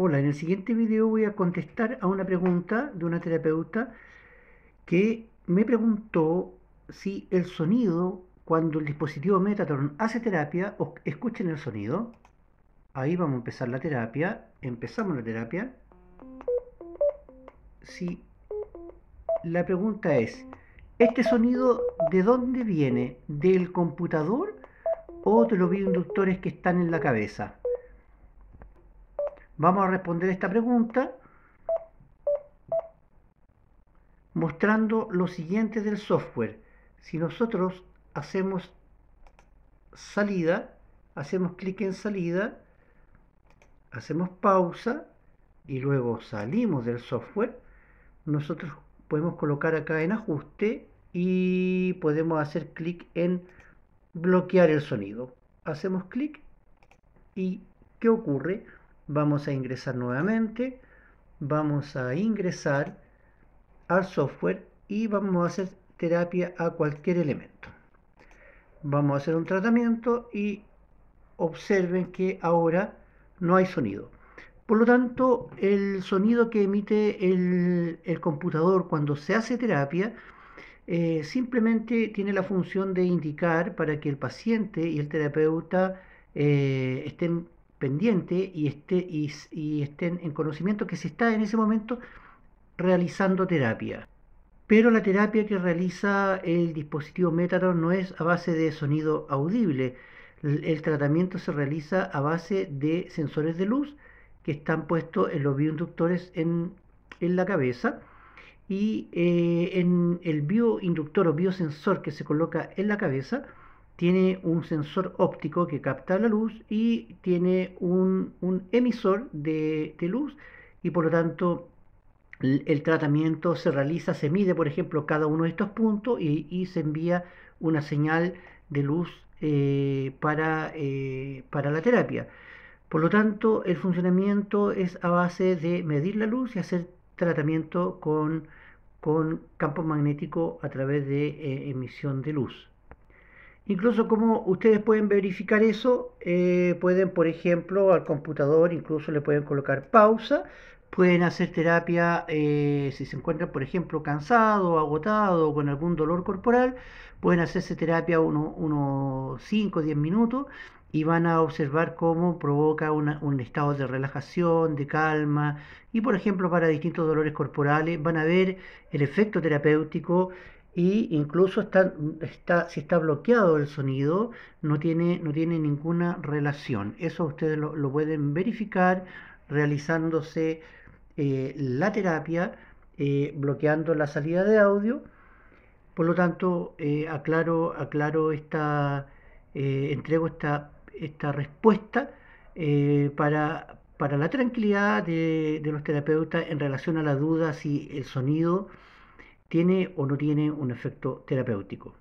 Hola, en el siguiente video voy a contestar a una pregunta de una terapeuta que me preguntó si el sonido, cuando el dispositivo Metatron hace terapia, escuchen el sonido. Ahí vamos a empezar la terapia. Empezamos la terapia. Si la pregunta es, ¿este sonido de dónde viene? ¿Del computador o de los bioinductores que están en la cabeza? Vamos a responder esta pregunta mostrando lo siguiente del software. Si nosotros hacemos salida, hacemos clic en salida, hacemos pausa y luego salimos del software, nosotros podemos colocar acá en ajuste y podemos hacer clic en bloquear el sonido. Hacemos clic y ¿qué ocurre? Vamos a ingresar nuevamente, vamos a ingresar al software y vamos a hacer terapia a cualquier elemento. Vamos a hacer un tratamiento y observen que ahora no hay sonido. Por lo tanto, el sonido que emite el, computador cuando se hace terapia eh, simplemente tiene la función de indicar para que el paciente y el terapeuta eh, estén pendiente y, esté, estén en conocimiento que se está en ese momento realizando terapia. Pero la terapia que realiza el dispositivo Metatron no es a base de sonido audible. El tratamiento se realiza a base de sensores de luz que están puestos en los bioinductores en, la cabeza y eh, en el bioinductor o biosensor que se coloca en la cabeza tiene un sensor óptico que capta la luz y tiene un, emisor de, luz y por lo tanto el, tratamiento se realiza, se mide por ejemplo cada uno de estos puntos y, se envía una señal de luz eh, eh, para, la terapia. Por lo tanto, el funcionamiento es a base de medir la luz y hacer tratamiento con, campo magnético a través de eh, emisión de luz. Incluso como ustedes pueden verificar eso, eh, pueden, por ejemplo, al computador incluso le pueden colocar pausa, pueden hacer terapia eh, si se encuentran, por ejemplo, cansado, agotado, con algún dolor corporal, pueden hacerse terapia unos 5 o 10 minutos y van a observar cómo provoca un estado de relajación, de calma y por ejemplo para distintos dolores corporales van a ver el efecto terapéutico y incluso está, si está bloqueado el sonido, no tiene, no tiene ninguna relación. Eso ustedes lo, pueden verificar realizándose eh, la terapia, eh, bloqueando la salida de audio. Por lo tanto, eh, aclaro, esta, entrego esta, esta respuesta para, la tranquilidad de, de los terapeutas en relación a la duda si el sonido tiene o no tiene un efecto terapéutico.